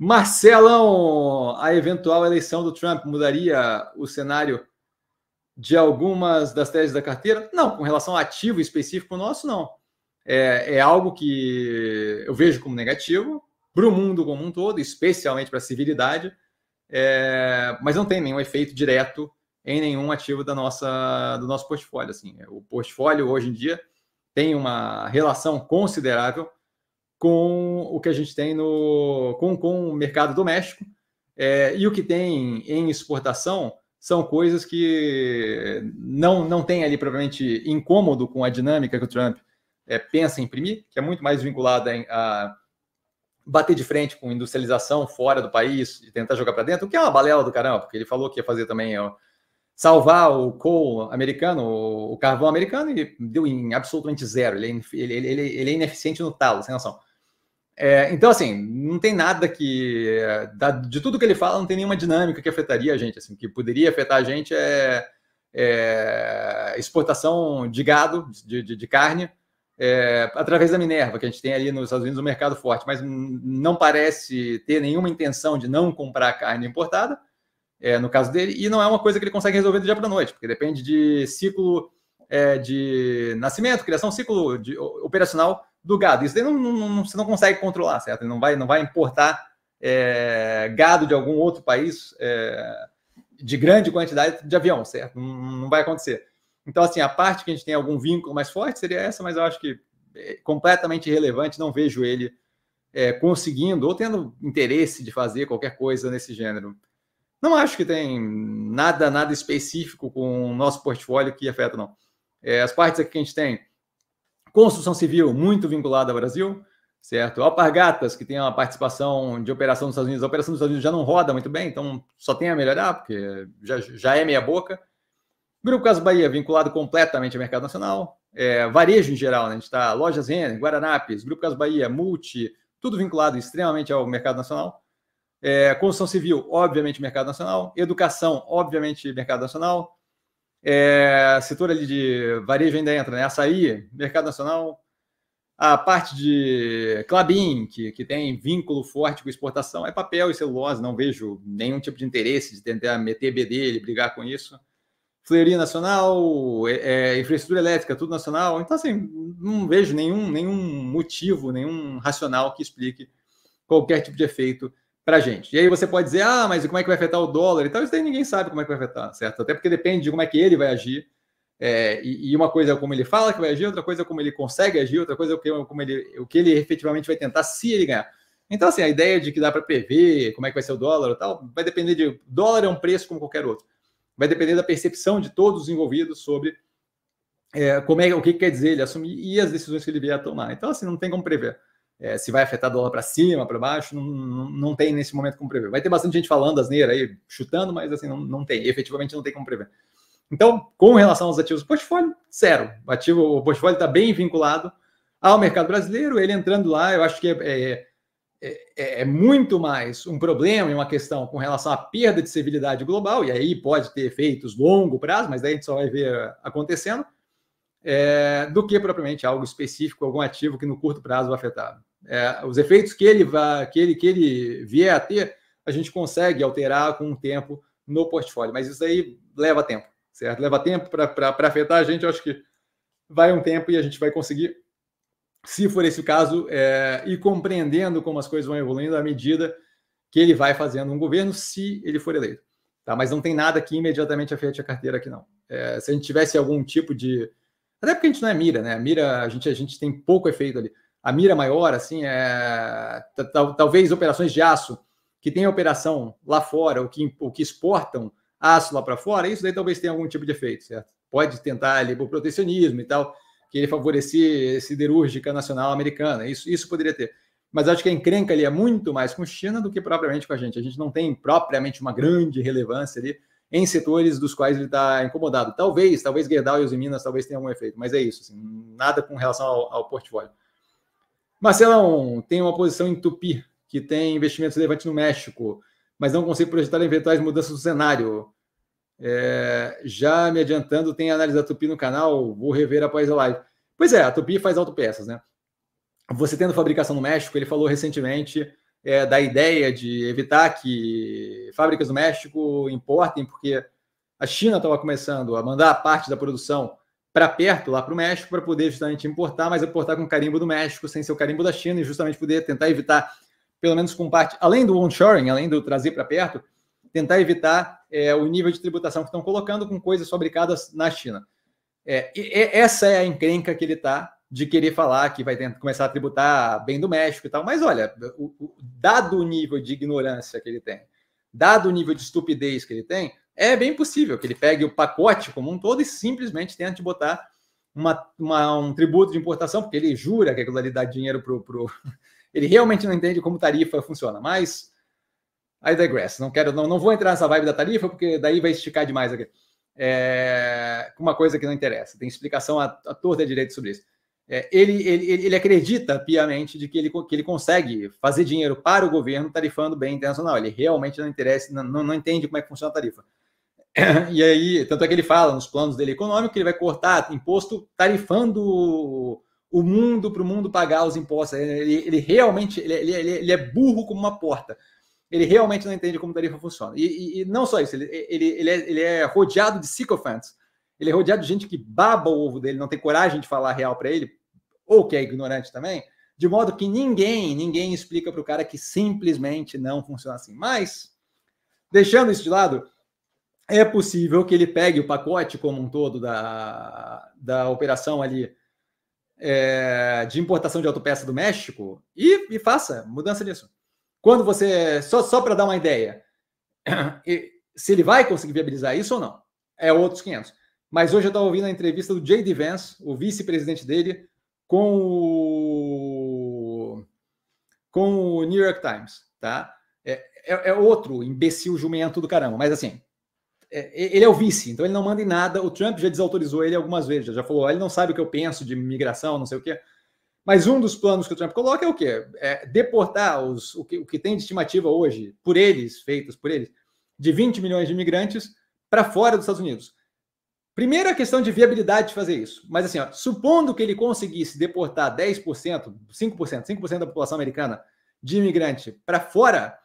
Marcelão, a eventual eleição do Trump mudaria o cenário de algumas das teses da carteira? Não, com relação ao ativo específico nosso, não. É, é algo que eu vejo como negativo para o mundo como um todo, especialmente para a civilidade, é, mas não tem nenhum efeito direto em nenhum ativo da nossa, do nosso portfólio. Assim, o portfólio hoje em dia tem uma relação considerável com o que a gente tem no com, com o mercado doméstico é, e o que tem em exportação são coisas que não não tem ali provavelmente incômodo com a dinâmica que o Trump é, pensa em imprimir, que é muito mais vinculada a bater de frente com industrialização fora do país e tentar jogar para dentro, o que é uma balela do caramba, porque ele falou que ia fazer também ó, salvar o coal americano, o carvão americano, e deu em absolutamente zero. Ele é, ele, ele, ele é ineficiente no talo, sem noção. É, então, assim, não tem nada que. de tudo que ele fala, não tem nenhuma dinâmica que afetaria a gente. Assim, o que poderia afetar a gente é, é exportação de gado, de, de, de carne, é, através da Minerva, que a gente tem ali nos Estados Unidos um mercado forte, mas não parece ter nenhuma intenção de não comprar carne importada, é, no caso dele, e não é uma coisa que ele consegue resolver do dia para a noite, porque depende de ciclo é, de nascimento, criação, ciclo de, operacional do gado. Isso não, não, você não consegue controlar, certo? Não vai, não vai importar é, gado de algum outro país é, de grande quantidade de avião, certo? Não, não, vai acontecer. Então, assim, a parte que a gente tem algum vínculo mais forte seria essa, mas eu acho que é completamente irrelevante, não vejo ele é, conseguindo ou tendo interesse de fazer qualquer coisa nesse gênero. Não acho que tem nada, nada específico com o nosso portfólio que afeta, não. É, as partes aqui que a gente tem, Construção civil, muito vinculada ao Brasil, certo? Alpargatas, que tem uma participação de operação dos Estados Unidos. A operação dos Estados Unidos já não roda muito bem, então só tem a melhorar, porque já, já é meia boca. Grupo Caso Bahia, vinculado completamente ao mercado nacional. É, varejo em geral, né? a gente está Lojas Renner, Guaranapes, Grupo Caso Bahia, Multi, tudo vinculado extremamente ao mercado nacional. É, construção civil, obviamente, mercado nacional. Educação, obviamente, mercado nacional é, setor ali de varejo ainda entra, né? Açaí, Mercado Nacional, a parte de Clabin, que, que tem vínculo forte com exportação, é papel e celulose, não vejo nenhum tipo de interesse de tentar meter BD, ele brigar com isso. Fleria nacional, é, é, infraestrutura elétrica, tudo nacional. Então, assim, não vejo nenhum, nenhum motivo, nenhum racional que explique qualquer tipo de efeito para gente. E aí você pode dizer, ah, mas como é que vai afetar o dólar e tal? Isso daí ninguém sabe como é que vai afetar, certo? Até porque depende de como é que ele vai agir. É, e, e, uma coisa é como ele fala que vai agir, outra coisa é como ele consegue agir, outra coisa é como ele, o que ele efetivamente vai tentar se ele ganhar. Então, assim, a ideia de que dá para prever como é que vai ser o dólar e tal, vai depender de. Dólar é um preço como qualquer outro. Vai depender da percepção de todos os envolvidos sobre é, como é, o que, que quer dizer ele assumir e as decisões que ele vier a tomar. Então, assim, não tem como prever é, se vai afetar dólar para cima, para baixo, não, não, não, tem nesse momento como prever. Vai ter bastante gente falando asneira aí, chutando, mas assim, não, não tem, efetivamente não tem como prever. Então, com relação aos ativos do portfólio, zero. O, ativo, o portfólio está bem vinculado ao mercado brasileiro, ele entrando lá, eu acho que é é, é, é, é, muito mais um problema e uma questão com relação à perda de civilidade global, e aí pode ter efeitos longo prazo, mas daí a gente só vai ver acontecendo, é, do que propriamente algo específico, algum ativo que no curto prazo vai afetar. É, os efeitos que ele, vai que, ele, que ele vier a ter, a gente consegue alterar com o tempo no portfólio. Mas isso aí leva tempo, certo? Leva tempo para afetar a gente. Eu acho que vai um tempo e a gente vai conseguir, se for esse o caso, é, ir compreendendo como as coisas vão evoluindo à medida que ele vai fazendo um governo, se ele for eleito. Tá? Mas não tem nada que imediatamente afete a carteira aqui, não. É, se a gente tivesse algum tipo de. Até porque a gente não é mira, né? Mira, a gente, a gente tem pouco efeito ali a mira maior, assim, é, talvez operações de aço que têm operação lá fora, ou que, ou que exportam aço lá para fora, isso daí talvez tenha algum tipo de efeito, certo? Pode tentar ali o protecionismo e tal, ele favorecer siderúrgica nacional americana, isso, isso poderia ter. Mas acho que a encrenca ali é muito mais com China do que propriamente com a gente. A gente não tem propriamente uma grande relevância ali em setores dos quais ele está incomodado. Talvez, talvez Gerdau e os Minas talvez tenham algum efeito, mas é isso, assim, nada com relação ao, ao portfólio. Marcelão tem uma posição em Tupi, que tem investimentos relevantes no México, mas não consigo projetar eventuais mudanças do cenário. É, já me adiantando, tem análise da Tupi no canal, vou rever após a live. Pois é, a Tupi faz autopeças, né? Você tendo fabricação no México, ele falou recentemente é, da ideia de evitar que fábricas do México importem, porque a China estava começando a mandar parte da produção para perto, lá para o México, para poder justamente importar, mas importar com carimbo do México, sem ser o carimbo da China, e justamente poder tentar evitar, pelo menos com parte, além do onshoring, além do trazer para perto, tentar evitar é, o nível de tributação que estão colocando com coisas fabricadas na China. É, essa é a encrenca que ele está de querer falar que vai tentar, começar a tributar bem do México e tal. Mas olha, o, o, dado o nível de ignorância que ele tem, dado o nível de estupidez que ele tem, é bem possível que ele pegue o pacote como um todo e simplesmente tente botar uma, uma, um tributo de importação, porque ele jura que aquilo ali dá dinheiro para o. Pro... Ele realmente não entende como tarifa funciona, mas. I digress. Não quero, não, não vou entrar nessa vibe da tarifa, porque daí vai esticar demais aqui. É, uma coisa que não interessa. Tem explicação à, à torta direito sobre isso. É, ele, ele, ele acredita piamente de que ele, que ele consegue fazer dinheiro para o governo tarifando bem internacional. Ele realmente não interessa, não, não entende como é que funciona a tarifa. E aí, tanto é que ele fala nos planos dele econômico que ele vai cortar imposto tarifando o mundo para o mundo pagar os impostos. É, ele, ele realmente ele, ele, ele, é burro como uma porta. Ele realmente não entende como tarifa funciona. E, e, e não só isso, ele, ele, ele, é, ele é rodeado de sycophants. Ele é rodeado de gente que baba o ovo dele, não tem coragem de falar real para ele, ou que é ignorante também, de modo que ninguém, ninguém explica para o cara que simplesmente não funciona assim. Mas, deixando isso de lado, é possível que ele pegue o pacote como um todo da, da operação ali é, de importação de autopeça do México e, e faça mudança nisso. Quando você. Só, só para dar uma ideia, se ele vai conseguir viabilizar isso ou não, é outros 500. Mas hoje eu estava ouvindo a entrevista do J.D. Vance, o vice-presidente dele, com o, com o New York Times. Tá? É, é, é outro imbecil jumento do caramba, mas assim, é, ele é o vice, então ele não manda em nada. O Trump já desautorizou ele algumas vezes, já falou, ele não sabe o que eu penso de migração, não sei o quê. Mas um dos planos que o Trump coloca é o quê? É deportar os, o, que, o que tem de estimativa hoje, por eles, feitos por eles, de 20 milhões de imigrantes para fora dos Estados Unidos. Primeiro, a questão de viabilidade de fazer isso. Mas, assim, ó, supondo que ele conseguisse deportar 10%, 5%, 5% da população americana de imigrante para fora,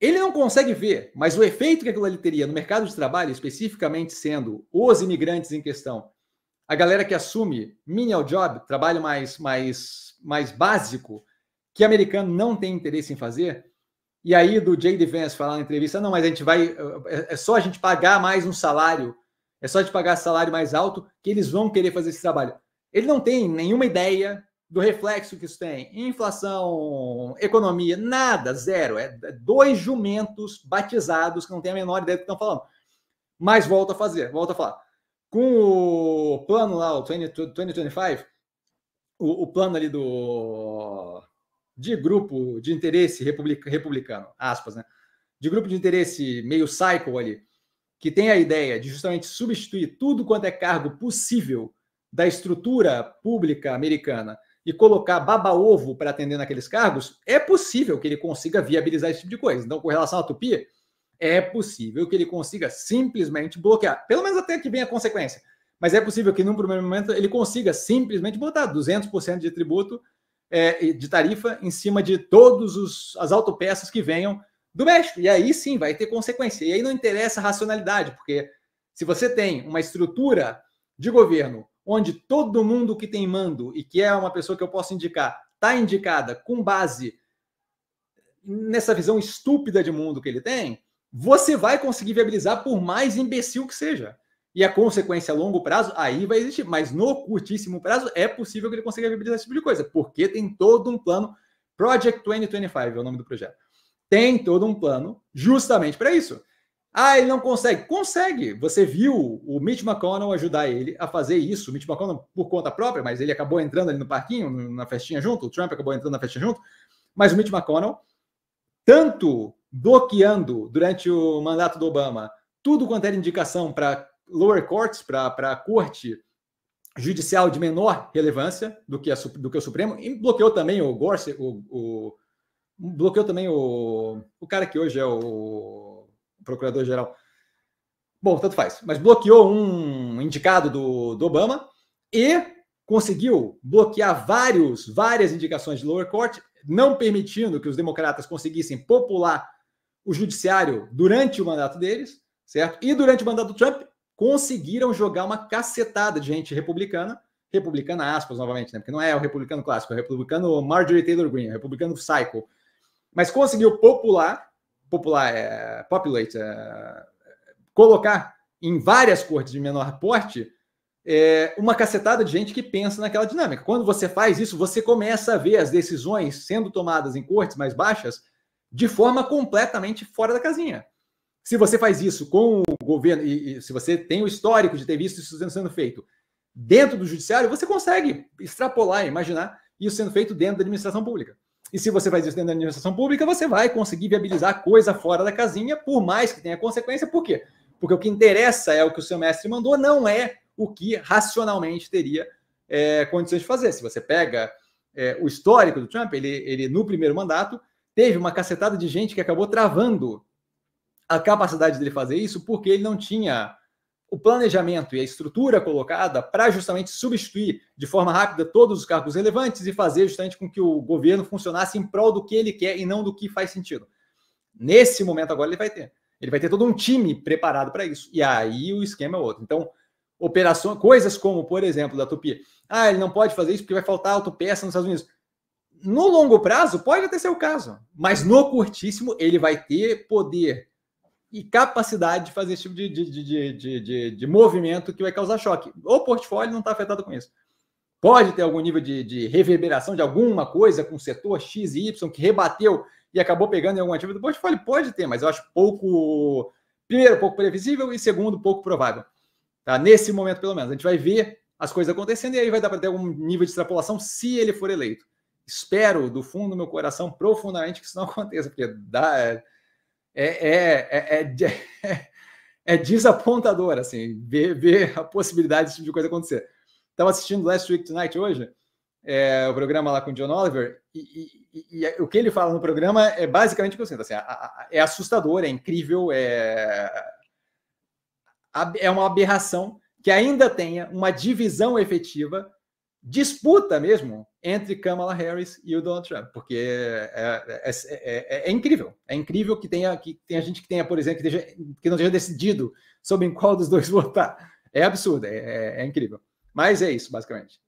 ele não consegue ver, mas o efeito que aquilo ali teria no mercado de trabalho, especificamente sendo os imigrantes em questão, a galera que assume menial job, trabalho mais, mais, mais básico, que americano não tem interesse em fazer, e aí do J.D. Vance falar na entrevista, não, mas a gente vai, é, é só a gente pagar mais um salário, é só de pagar salário mais alto que eles vão querer fazer esse trabalho. Ele não tem nenhuma ideia do reflexo que isso tem, inflação, economia, nada, zero. É dois jumentos batizados que não tem a menor ideia do que estão falando. Mas volta a fazer, volta a falar. Com o plano lá, o 2025, o, o plano ali do de grupo de interesse republic, republicano, aspas, né? De grupo de interesse meio cycle ali, que tem a ideia de justamente substituir tudo quanto é cargo possível da estrutura pública americana e colocar baba-ovo para atender naqueles cargos, é possível que ele consiga viabilizar esse tipo de coisa. Então, com relação à Tupi, é possível que ele consiga simplesmente bloquear, pelo menos até que venha a consequência. Mas é possível que, num primeiro momento, ele consiga simplesmente botar 200% de tributo, é, de tarifa, em cima de todas as autopeças que venham do México. E aí sim vai ter consequência. E aí não interessa a racionalidade, porque se você tem uma estrutura de governo onde todo mundo que tem mando e que é uma pessoa que eu posso indicar está indicada com base nessa visão estúpida de mundo que ele tem, você vai conseguir viabilizar por mais imbecil que seja. E a consequência a longo prazo aí vai existir, mas no curtíssimo prazo é possível que ele consiga viabilizar esse tipo de coisa, porque tem todo um plano. Project 2025 é o nome do projeto. Tem todo um plano justamente para isso. Ah, ele não consegue. Consegue. Você viu o Mitch McConnell ajudar ele a fazer isso. O Mitch McConnell por conta própria, mas ele acabou entrando ali no parquinho, na festinha junto. O Trump acabou entrando na festinha junto. Mas o Mitch McConnell, tanto bloqueando durante o mandato do Obama tudo quanto era indicação para lower courts, para a corte judicial de menor relevância do que, a, do que o Supremo, e bloqueou também o Gorsuch, o, o, bloqueou também o, o cara que hoje é o procurador-geral. Bom, tanto faz. Mas bloqueou um indicado do, do Obama e conseguiu bloquear vários, várias indicações de lower court, não permitindo que os democratas conseguissem popular o judiciário durante o mandato deles, certo? E durante o mandato do Trump, conseguiram jogar uma cacetada de gente republicana, republicana aspas novamente, né? Porque não é o republicano clássico, é o republicano Marjorie Taylor Greene, é o republicano psycho. Mas conseguiu popular popular, é, populate, é, colocar em várias cortes de menor porte é, uma cacetada de gente que pensa naquela dinâmica. Quando você faz isso, você começa a ver as decisões sendo tomadas em cortes mais baixas de forma completamente fora da casinha. Se você faz isso com o governo, e, e se você tem o histórico de ter visto isso sendo feito dentro do judiciário, você consegue extrapolar e imaginar isso sendo feito dentro da administração pública. E se você faz isso dentro da administração pública, você vai conseguir viabilizar coisa fora da casinha, por mais que tenha consequência. Por quê? Porque o que interessa é o que o seu mestre mandou, não é o que racionalmente teria é, condições de fazer. Se você pega é, o histórico do Trump, ele, ele no primeiro mandato teve uma cacetada de gente que acabou travando a capacidade dele fazer isso porque ele não tinha o planejamento e a estrutura colocada para justamente substituir de forma rápida todos os cargos relevantes e fazer justamente com que o governo funcionasse em prol do que ele quer e não do que faz sentido. Nesse momento agora ele vai ter. Ele vai ter todo um time preparado para isso. E aí o esquema é outro. Então, operações, coisas como, por exemplo, da Tupi. Ah, ele não pode fazer isso porque vai faltar autopeça nos Estados Unidos. No longo prazo, pode até ser o caso, mas no curtíssimo, ele vai ter poder e capacidade de fazer esse tipo de, de, de, de, de movimento que vai causar choque. O portfólio não está afetado com isso. Pode ter algum nível de, reverberação de alguma coisa com o setor X e Y que rebateu e acabou pegando em algum ativo do portfólio? Pode ter, mas eu acho pouco. Primeiro, pouco previsível e segundo, pouco provável. Tá? Nesse momento, pelo menos. A gente vai ver as coisas acontecendo e aí vai dar para ter algum nível de extrapolação se ele for eleito. Espero, do fundo do meu coração, profundamente que isso não aconteça, porque dá é, é, é, é, é, é, desapontador, assim, ver, ver a possibilidade desse tipo de coisa acontecer. Estava assistindo Last Week Tonight hoje, é, o programa lá com o John Oliver, e, o que ele fala no programa é basicamente o que eu sinto, assim, é assustador, é incrível, é, é uma aberração que ainda tenha uma divisão efetiva, disputa mesmo, entre Kamala Harris e o Donald Trump, porque é, é, é, é, é incrível. É incrível que tenha, que tenha gente que tenha, por exemplo, que, que não tenha decidido sobre em qual dos dois votar. É absurdo, é, é, é, incrível. Mas é isso, basicamente.